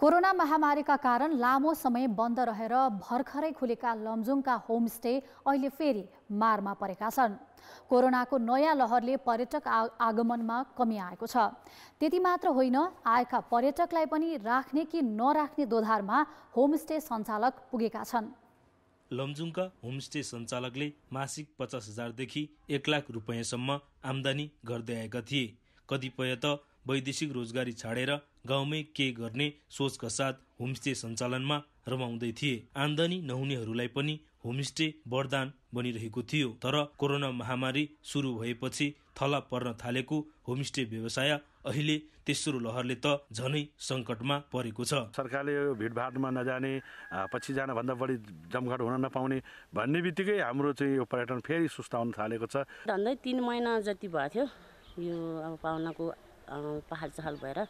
corona महामारीका कारण लामो समय बन्द रहेर भर्खरै खुलेका लमजुङका होमस्टे अहिले फेरि मारमा परेका छन् कोरोनाको नयाँ लहरले पर्यटक आगमनमा कमी आएको छ त्यति मात्र होइन आएका पर्यटकलाई पनि राख्ने कि नराख्ने दोधारमा होमस्टे सञ्चालक पुगेका छन् लमजुङका होमस्टे सञ्चालकले मासिक पचास हजारदेखि एक लाख रुपियाँसम्म आम्दानी गर्दै आएका थिए कतिपय त वैदेशिक रोजगारी छाडेर गाउँमै के गर्ने सोचका साथ होमस्टे सञ्चालनमा रमाउँदै थिए आमदानी नहुनेहरूलाई पनि होमस्टे वरदान बनिरहेको थियो तर कोरोना महामारी सुरु भएपछि थला पर्न थालेको होमस्टे व्यवसाय अहिले तेस्रो लहरले त झनै सङ्कटमा परेको छ सरकारले यो भिडभाडमा नजाने पछि जानभन्दा बढी जमघट हुन नपाउने भन्ने बित्तिकै हाम्रो चाहिँ यो पर्यटन फेरि सुस्ताउन थालेको छ झन्डै तिन महिना जति भएको थियो यो अब पाहुनाको पहाड चाहाल भएर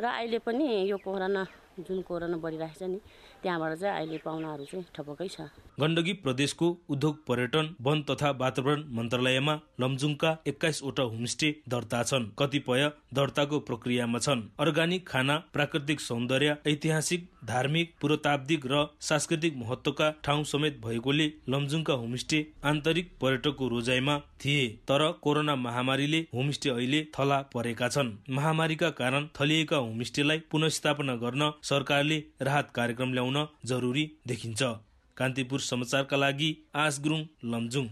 र अहिले पनि यो कोरोना जुन कोरोना बढिरहेको छ नि त्यहाँबाट चाहिँ अहिले पाहुनाहरू चाहिँ ठपकै छ गण्डकी प्रदेशको उद्योग पर्यटन वन तथा वातावरण मन्त्रालयमा लमजुङका एक्काइसवटा होमस्टे दर्ता छन् कतिपय दर्ताको प्रक्रियामा छन् अर्ग्यानिक खाना प्राकृतिक सौन्दर्य ऐतिहासिक धार्मिक पुरातात्विक र सांस्कृतिक महत्त्वका ठाउँ समेत भएकोले लमजुङका होमस्टे आन्तरिक पर्यटकको रोजाइमा थिए तर कोरोना महामारीले होमस्टे अहिले थला परेका छन् महामारीका कारण थलिएका होमस्टेलाई पुनस्थापना गर्न सरकारले राहत कार्यक्रम ल्याउन जरुरी देखिन्छ कान्तिपुर समाचारका लागि आस गुरुङ लमजुङ